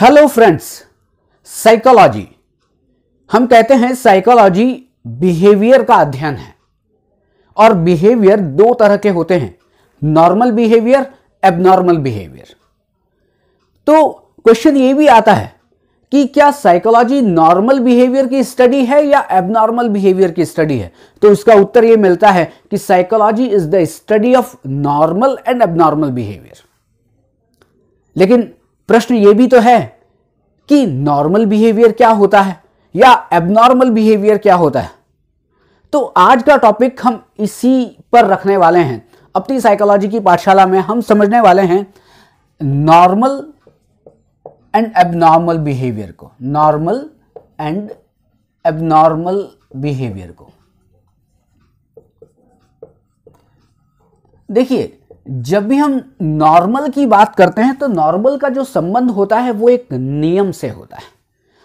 hello friends psychology हम कहते हैं साइकोलॉजी बिहेवियर का अध्ययन है और बिहेवियर दो तरह के होते हैं नॉर्मल बिहेवियर एबनॉर्मल बिहेवियर तो क्वेश्चन ये भी आता है कि क्या साइकोलॉजी नॉर्मल बिहेवियर की स्टडी है या एबनॉर्मल बिहेवियर की स्टडी है तो इसका उत्तर ये मिलता है कि psychology is the study of normal and abnormal behaviour लेकिन प्रश्न ये भी तो है कि नॉर्मल बिहेवियर क्या होता है या एबनॉर्मल बिहेवियर क्या होता है तो आज का टॉपिक हम इसी पर रखने वाले हैं अपनी साइकोलॉजी की पाठशाला में हम समझने वाले हैं नॉर्मल एंड एबनॉर्मल बिहेवियर को नॉर्मल एंड एबनॉर्मल बिहेवियर को देखिए जब भी हम नॉर्मल की बात करते हैं तो नॉर्मल का जो संबंध होता है वो एक नियम से होता है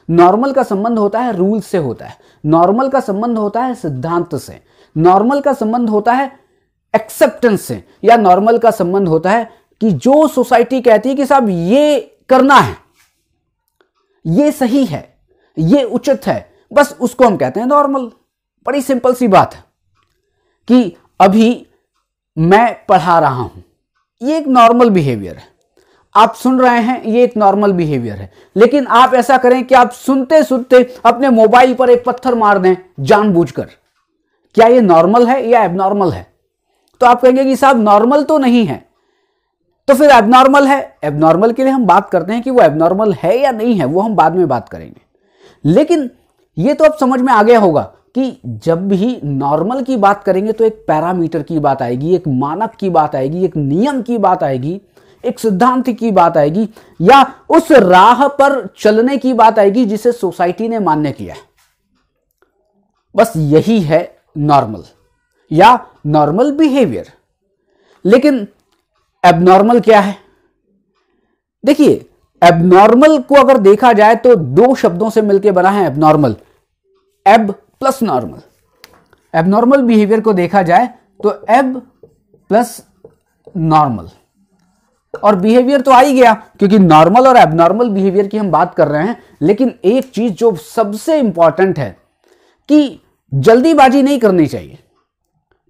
नॉर्मल का संबंध होता है रूल से होता है नॉर्मल का संबंध होता है सिद्धांत से नॉर्मल का संबंध होता है एक्सेप्टेंस से या नॉर्मल का संबंध होता है कि जो सोसाइटी कहती है कि साहब ये करना है ये सही है ये उचित है बस उसको हम कहते हैं नॉर्मल बड़ी सिंपल सी बात है कि अभी मैं पढ़ा रहा हूं ये एक नॉर्मल बिहेवियर है आप सुन रहे हैं ये एक नॉर्मल बिहेवियर है लेकिन आप ऐसा करें कि आप सुनते सुनते अपने मोबाइल पर एक पत्थर मार दें जानबूझकर क्या ये नॉर्मल है या एबनॉर्मल है तो आप कहेंगे कि साहब नॉर्मल तो नहीं है तो फिर एबनॉर्मल है एबनॉर्मल के लिए हम बात करते हैं कि वो एबनॉर्मल है या नहीं है वो हम बाद में बात करेंगे लेकिन ये तो अब समझ में आ गया होगा कि जब भी नॉर्मल की बात करेंगे तो एक पैरामीटर की बात आएगी एक मानक की बात आएगी एक नियम की बात आएगी एक सिद्धांत की बात आएगी या उस राह पर चलने की बात आएगी जिसे सोसाइटी ने मान्य किया बस यही है नॉर्मल या नॉर्मल बिहेवियर लेकिन एबनॉर्मल क्या है देखिए एबनॉर्मल को अगर देखा जाए तो दो शब्दों से मिलकर बना है एबनॉर्मल एब प्लस नॉर्मल एबनॉर्मल बिहेवियर को देखा जाए तो एब प्लस नॉर्मल और बिहेवियर तो आ ही गया क्योंकि नॉर्मल और एबनॉर्मल बिहेवियर की हम बात कर रहे हैं लेकिन एक चीज जो सबसे इंपॉर्टेंट है कि जल्दीबाजी नहीं करनी चाहिए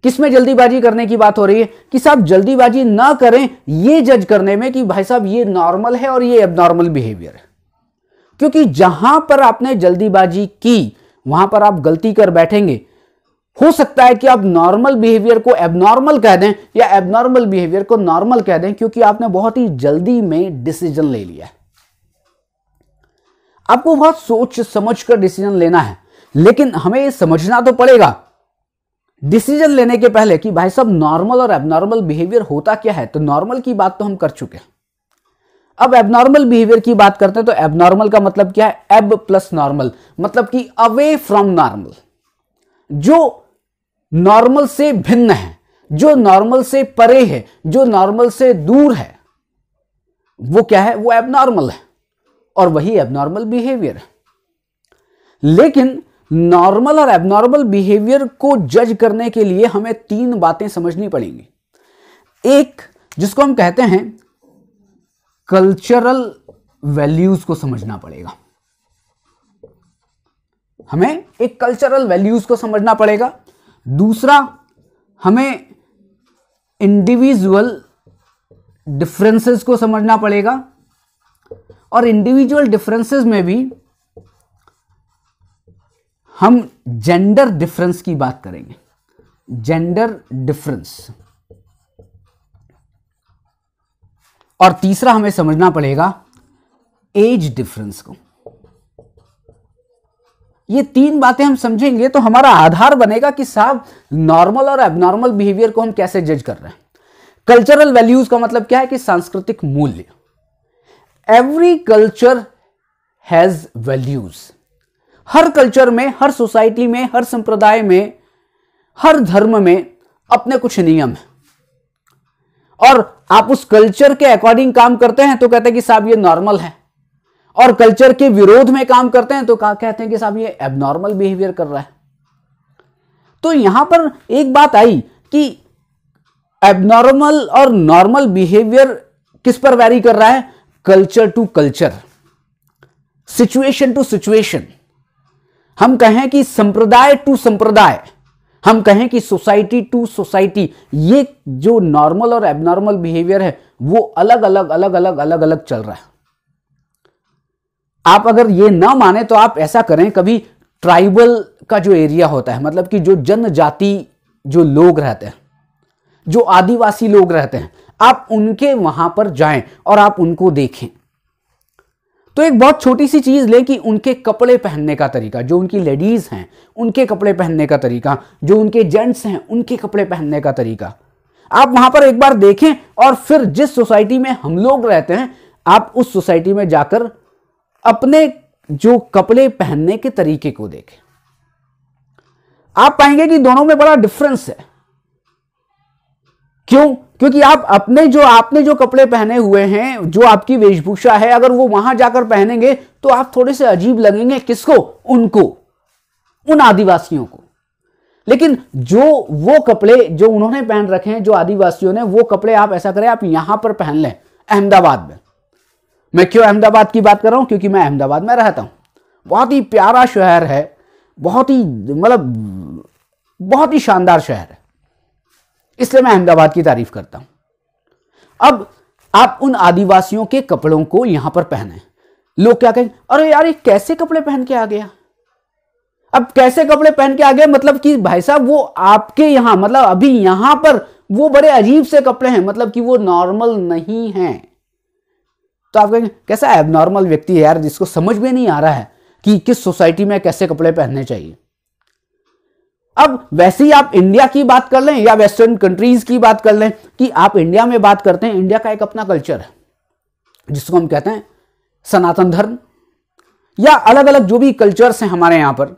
किसमें जल्दीबाजी करने की बात हो रही है कि साहब जल्दीबाजी ना करें यह जज करने में कि भाई साहब ये नॉर्मल है और ये एबनॉर्मल बिहेवियर है क्योंकि जहां पर आपने जल्दीबाजी की वहां पर आप गलती कर बैठेंगे हो सकता है कि आप नॉर्मल बिहेवियर को एबनॉर्मल कह दें या एबनॉर्मल बिहेवियर को नॉर्मल कह दें क्योंकि आपने बहुत ही जल्दी में डिसीजन ले लिया है आपको बहुत सोच समझ कर डिसीजन लेना है लेकिन हमें यह समझना तो पड़ेगा डिसीजन लेने के पहले कि भाई साहब नॉर्मल और एबनॉर्मल बिहेवियर होता क्या है तो नॉर्मल की बात तो हम कर चुके हैं अब एबनॉर्मल बिहेवियर की बात करते हैं तो एबनॉर्मल का मतलब क्या है एब प्लस नॉर्मल मतलब कि अवे फ्रॉम नॉर्मल जो नॉर्मल से भिन्न है जो नॉर्मल से परे है जो नॉर्मल से दूर है वो क्या है वो एबनॉर्मल है और वही एबनॉर्मल बिहेवियर है लेकिन नॉर्मल और एबनॉर्मल बिहेवियर को जज करने के लिए हमें तीन बातें समझनी पड़ेंगी एक जिसको हम कहते हैं कल्चरल वैल्यूज को समझना पड़ेगा हमें एक कल्चरल वैल्यूज को समझना पड़ेगा दूसरा हमें इंडिविजुअल डिफरेंसेस को समझना पड़ेगा और इंडिविजुअल डिफरेंसेस में भी हम जेंडर डिफरेंस की बात करेंगे जेंडर डिफरेंस और तीसरा हमें समझना पड़ेगा एज डिफरेंस को ये तीन बातें हम समझेंगे तो हमारा आधार बनेगा कि साहब नॉर्मल और एबनॉर्मल बिहेवियर को हम कैसे जज कर रहे हैं कल्चरल वैल्यूज का मतलब क्या है कि सांस्कृतिक मूल्य एवरी कल्चर हैज वैल्यूज हर कल्चर में हर सोसाइटी में हर संप्रदाय में हर धर्म में अपने कुछ नियम हैं और आप उस कल्चर के अकॉर्डिंग काम करते हैं तो कहते हैं कि साहब ये नॉर्मल है और कल्चर के विरोध में काम करते हैं तो कहते हैं कि साहब ये एबनॉर्मल बिहेवियर कर रहा है तो यहां पर एक बात आई कि एबनॉर्मल और नॉर्मल बिहेवियर किस पर वैरी कर रहा है culture to culture situation to situation हम कहें कि संप्रदाय टू संप्रदाय हम कहें कि सोसाइटी टू सोसाइटी ये जो नॉर्मल और एबनॉर्मल बिहेवियर है वो अलग अलग अलग अलग अलग अलग चल रहा है आप अगर ये ना माने तो आप ऐसा करें कभी ट्राइबल का जो एरिया होता है मतलब कि जो जनजाति जो लोग रहते हैं जो आदिवासी लोग रहते हैं आप उनके वहां पर जाएं और आप उनको देखें तो एक बहुत छोटी सी चीज़ लें कि उनके कपड़े पहनने का तरीका जो उनकी लेडीज़ हैं उनके कपड़े पहनने का तरीका जो उनके जेंट्स हैं उनके कपड़े पहनने का तरीका आप वहां पर एक बार देखें और फिर जिस सोसाइटी में हम लोग रहते हैं आप उस सोसाइटी में जाकर अपने जो कपड़े पहनने के तरीके को देखें आप पाएंगे कि दोनों में बड़ा डिफरेंस है क्यों क्योंकि आप अपने जो आपने जो कपड़े पहने हुए हैं जो आपकी वेशभूषा है अगर वो वहां जाकर पहनेंगे तो आप थोड़े से अजीब लगेंगे किसको उनको उन आदिवासियों को लेकिन जो वो कपड़े जो उन्होंने पहन रखे हैं जो आदिवासियों ने वो कपड़े आप ऐसा करें आप यहां पर पहन लें अहमदाबाद में मैं क्यों अहमदाबाद की बात कर रहा हूं क्योंकि मैं अहमदाबाद में रहता हूं बहुत ही प्यारा शहर है बहुत ही मतलब बहुत ही शानदार शहर है इसलिए मैं अहमदाबाद की तारीफ करता हूं अब आप उन आदिवासियों के कपड़ों को यहां पर पहने लोग क्या कहेंगे अरे यार ये कैसे कपड़े पहन के आ गया अब कैसे कपड़े पहन के आ गए मतलब कि भाई साहब वो आपके यहां मतलब अभी यहां पर वो बड़े अजीब से कपड़े हैं मतलब कि वो नॉर्मल नहीं हैं तो आप कहेंगे कैसा एबनॉर्मल व्यक्ति है यार जिसको समझ में नहीं आ रहा है कि किस सोसाइटी में कैसे कपड़े पहनने चाहिए अब वैसे ही आप इंडिया की बात कर लें या वेस्टर्न कंट्रीज की बात कर लें कि आप इंडिया में बात करते हैं इंडिया का एक अपना कल्चर है जिसको हम कहते हैं सनातन धर्म या अलग अलग जो भी कल्चर्स हैं हमारे यहाँ पर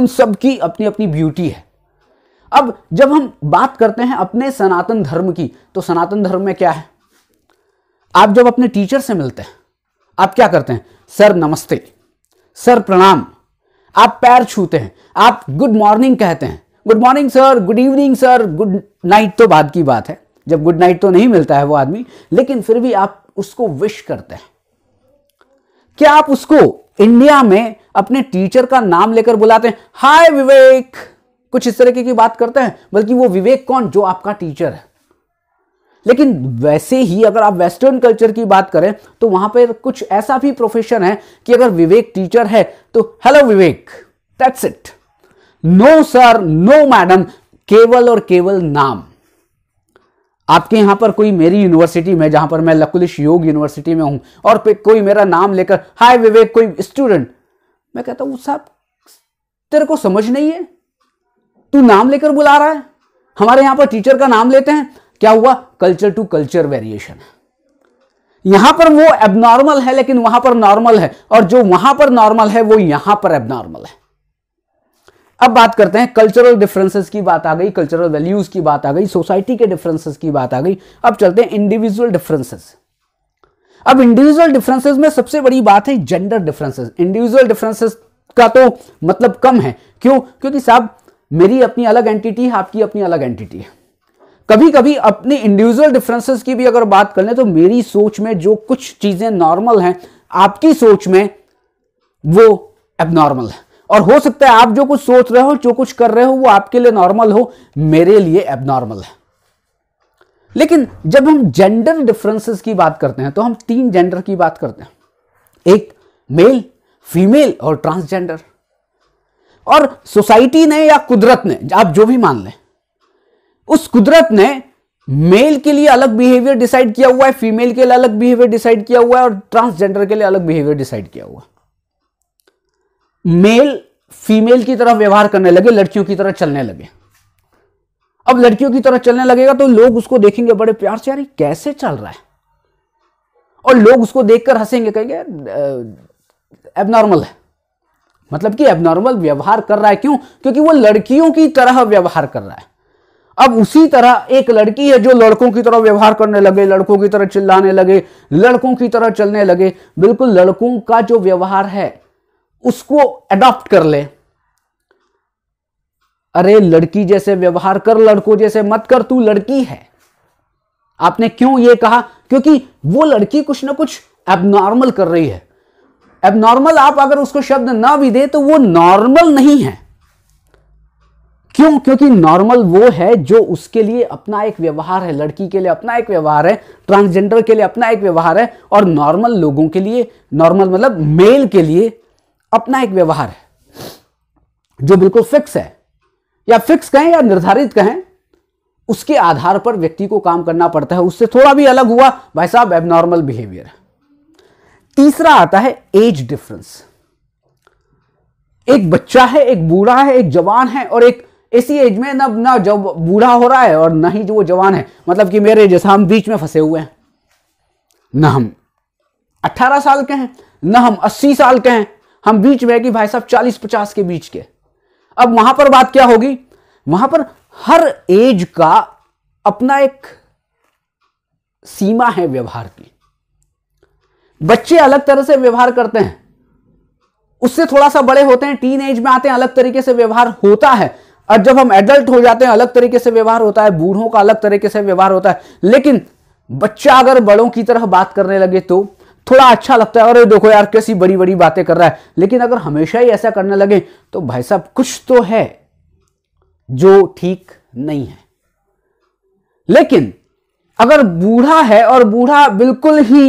उन सब की अपनी अपनी ब्यूटी है अब जब हम बात करते हैं अपने सनातन धर्म की तो सनातन धर्म में क्या है आप जब अपने टीचर से मिलते हैं आप क्या करते हैं सर नमस्ते सर प्रणाम आप पैर छूते हैं आप गुड मॉर्निंग कहते हैं good morning sir good evening sir good night तो बाद की बात है जब गुड नाइट तो नहीं मिलता है वो आदमी लेकिन फिर भी आप उसको विश करते हैं क्या आप उसको इंडिया में अपने टीचर का नाम लेकर बुलाते हैं हाय विवेक कुछ इस तरीके की बात करते हैं बल्कि वो विवेक कौन जो आपका टीचर है लेकिन वैसे ही अगर आप वेस्टर्न कल्चर की बात करें तो वहां पर कुछ ऐसा भी प्रोफेशन है कि अगर विवेक टीचर है तो hello Vivek that's it no sir no madam केवल और केवल नाम आपके यहां पर कोई मेरी यूनिवर्सिटी में जहां पर मैं लकुलिश योग यूनिवर्सिटी में हूं और कोई मेरा नाम लेकर हाय विवेक कोई स्टूडेंट मैं कहता हूं साहब तेरे को समझ नहीं है तू नाम लेकर बुला रहा है हमारे यहां पर टीचर का नाम लेते हैं क्या हुआ कल्चर टू कल्चर वेरिएशन यहां पर वो एबनॉर्मल है लेकिन वहां पर नॉर्मल है और जो वहां पर नॉर्मल है वो यहां पर एबनॉर्मल है अब बात करते हैं कल्चरल डिफरेंसेस की बात आ गई कल्चरल वैल्यूज की बात आ गई सोसाइटी के डिफरेंसेस की बात आ गई अब चलते हैं इंडिविजुअल डिफरेंसेस अब इंडिविजुअल डिफरेंसेस में सबसे बड़ी बात है जेंडर डिफरेंसेस इंडिविजुअल डिफरेंसेस का तो मतलब कम है क्यों क्योंकि साहब मेरी अपनी अलग एंटिटी है आपकी अपनी अलग एंटिटी है कभी कभी अपने इंडिविजुअल डिफरेंसेस की भी अगर बात कर लें तो मेरी सोच में जो कुछ चीजें नॉर्मल हैं आपकी सोच में वो एबनॉर्मल है और हो सकता है आप जो कुछ सोच रहे हो जो कुछ कर रहे हो वो आपके लिए नॉर्मल हो मेरे लिए एबनॉर्मल है लेकिन जब हम जेंडर डिफरेंसेस की बात करते हैं तो हम तीन जेंडर की बात करते हैं एक मेल फीमेल और ट्रांसजेंडर और सोसाइटी ने या कुदरत ने आप जो भी मान लें उस कुदरत ने मेल के लिए अलग बिहेवियर डिसाइड किया हुआ है फीमेल के लिए अलग बिहेवियर डिसाइड किया हुआ है और ट्रांसजेंडर के लिए अलग बिहेवियर डिसाइड किया हुआ मेल फीमेल की तरह व्यवहार करने लगे लड़कियों की तरह चलने लगे अब लड़कियों की तरह चलने लगेगा तो लोग उसको देखेंगे बड़े प्यार से यार कैसे चल रहा है और लोग उसको देखकर हंसेंगे कहेंगे एबनॉर्मल है मतलब कि एबनॉर्मल व्यवहार कर रहा है क्यों क्योंकि वो लड़कियों की तरह व्यवहार कर रहा है अब उसी तरह एक लड़की है जो लड़कों की तरह व्यवहार करने लगे लड़कों की तरह चिल्लाने लगे लड़कों की तरह चलने लगे बिल्कुल लड़कों का जो व्यवहार है उसको अडॉप्ट कर ले अरे लड़की जैसे व्यवहार कर लड़कों जैसे मत कर तू लड़की है आपने क्यों ये कहा क्योंकि वो लड़की कुछ ना कुछ एबनॉर्मल कर रही है एबनॉर्मल आप अगर उसको शब्द ना भी दे तो वो नॉर्मल नहीं है क्यों क्योंकि नॉर्मल वो है जो उसके लिए अपना एक व्यवहार है लड़की के लिए अपना एक व्यवहार है ट्रांसजेंडर के लिए अपना एक व्यवहार है और नॉर्मल लोगों के लिए नॉर्मल मतलब मेल के लिए अपना एक व्यवहार है जो बिल्कुल फिक्स है या फिक्स कहें या निर्धारित कहें उसके आधार पर व्यक्ति को काम करना पड़ता है उससे थोड़ा भी अलग हुआ भाई साहब एबनॉर्मल बिहेवियर तीसरा आता है एज डिफरेंस एक बच्चा है एक बूढ़ा है एक जवान है और एक इसी एज में ना ना जब बूढ़ा हो रहा है और ना ही जो वो जवान है मतलब कि मेरे जैसा हम बीच में फंसे हुए हैं ना हम अट्ठारह साल के हैं ना हम अस्सी साल के हैं हम बीच में कि भाई साहब चालीस पचास के बीच के अब वहां पर बात क्या होगी वहां पर हर एज का अपना एक सीमा है व्यवहार की बच्चे अलग तरह से व्यवहार करते हैं उससे थोड़ा सा बड़े होते हैं टीन एज में आते हैं अलग तरीके से व्यवहार होता है और जब हम एडल्ट हो जाते हैं अलग तरीके से व्यवहार होता है बूढ़ों का अलग तरीके से व्यवहार होता है लेकिन बच्चा अगर बड़ों की तरह बात करने लगे तो थोड़ा अच्छा लगता है अरे देखो यार कैसी बड़ी बड़ी बातें कर रहा है लेकिन अगर हमेशा ही ऐसा करने लगे तो भाई साहब कुछ तो है जो ठीक नहीं है लेकिन अगर बूढ़ा है और बूढ़ा बिल्कुल ही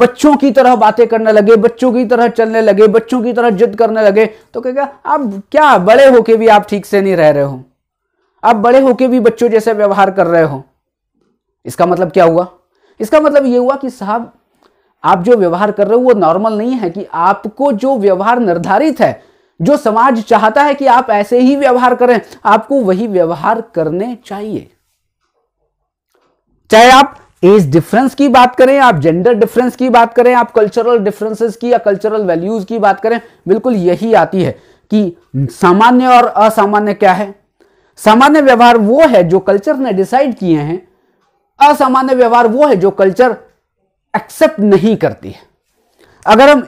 बच्चों की तरह बातें करने लगे बच्चों की तरह चलने लगे बच्चों की तरह जिद करने लगे तो कहेगा आप क्या बड़े होके भी आप ठीक से नहीं रह रहे हो आप बड़े होके भी बच्चों जैसे व्यवहार कर रहे हो इसका मतलब क्या हुआ इसका मतलब ये हुआ कि साहब आप जो व्यवहार कर रहे हो वो नॉर्मल नहीं है कि आपको जो व्यवहार निर्धारित है जो समाज चाहता है कि आप ऐसे ही व्यवहार करें आपको वही व्यवहार करने चाहिए चाहे आप एज डिफरेंस की बात करें आप जेंडर डिफरेंस की बात करें आप कल्चरल डिफरेंसेस की या कल्चरल वैल्यूज की बात करें बिल्कुल यही आती है कि सामान्य और असामान्य क्या है सामान्य व्यवहार वो है जो कल्चर ने डिसाइड किए हैं असामान्य व्यवहार वो है जो कल्चर एक्सेप्ट नहीं करती है अगर हम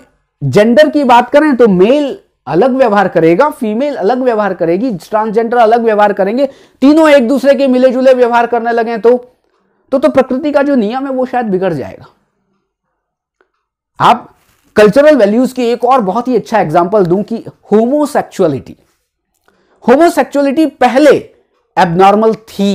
जेंडर की बात करें तो मेल अलग व्यवहार करेगा फीमेल अलग व्यवहार करेगी ट्रांसजेंडर अलग व्यवहार करेंगे तीनों एक दूसरे के मिले जुले व्यवहार करने लगे तो तो तो प्रकृति का जो नियम है वो शायद बिगड़ जाएगा आप कल्चरल वैल्यूज की एक और बहुत ही अच्छा एग्जाम्पल दूं कि होमोसेक्चुअलिटी होमोसेक्चुअलिटी पहले एबनॉर्मल थी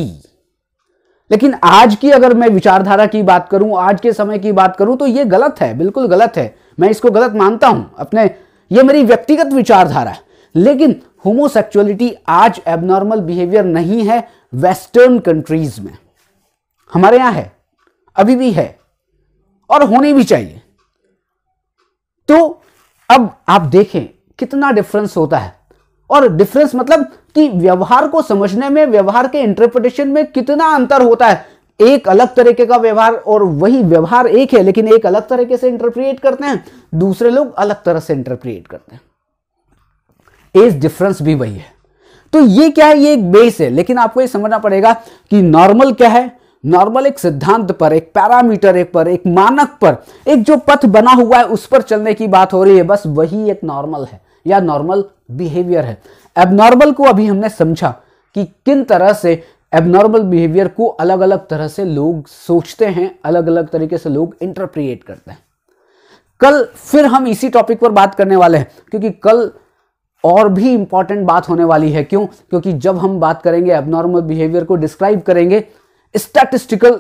लेकिन आज की अगर मैं विचारधारा की बात करूं आज के समय की बात करूं तो यह गलत है बिल्कुल गलत है मैं इसको गलत मानता हूं अपने ये मेरी व्यक्तिगत विचारधारा है लेकिन होमोसेक्चुअलिटी आज एबनॉर्मल बिहेवियर नहीं है वेस्टर्न कंट्रीज में हमारे यहां है अभी भी है और होनी भी चाहिए तो अब आप देखें कितना डिफरेंस होता है और डिफरेंस मतलब कि व्यवहार को समझने में व्यवहार के इंटरप्रिटेशन में कितना अंतर होता है एक अलग तरीके का व्यवहार और वही व्यवहार एक है लेकिन एक अलग तरीके से इंटरप्रिएट करते हैं दूसरे लोग अलग तरह से इंटरप्रिएट करते हैं एज डिफरेंस भी वही है तो ये क्या है ये एक बेस है लेकिन आपको ये समझना पड़ेगा कि नॉर्मल क्या है नॉर्मल एक सिद्धांत पर एक पैरामीटर एक पर एक मानक पर एक जो पथ बना हुआ है उस पर चलने की बात हो रही है बस वही एक नॉर्मल है या नॉर्मल बिहेवियर है एबनॉर्मल को अभी हमने समझा कि किन तरह से एबनॉर्मल बिहेवियर को अलग अलग तरह से लोग सोचते हैं अलग अलग तरीके से लोग इंटरप्रिएट करते हैं कल फिर हम इसी टॉपिक पर बात करने वाले हैं क्योंकि कल और भी इंपॉर्टेंट बात होने वाली है क्यों क्योंकि जब हम बात करेंगे एबनॉर्मल बिहेवियर को डिस्क्राइब करेंगे स्टैटिस्टिकल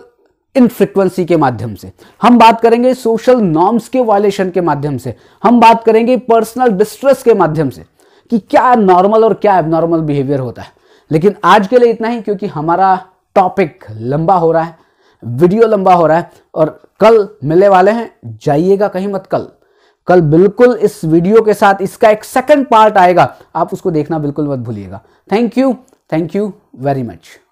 इन फ्रिक्वेंसी के माध्यम से हम बात करेंगे सोशल नॉर्म्स के वायलेशन के माध्यम से हम बात करेंगे पर्सनल डिस्ट्रेस के माध्यम से कि क्या नॉर्मल और क्या एबनॉर्मल बिहेवियर होता है लेकिन आज के लिए इतना ही क्योंकि हमारा टॉपिक लंबा हो रहा है वीडियो लंबा हो रहा है और कल मिलने वाले हैं जाइएगा कहीं मत कल कल बिल्कुल इस वीडियो के साथ इसका एक सेकंड पार्ट आएगा आप उसको देखना बिल्कुल मत भूलिएगा thank you thank you very much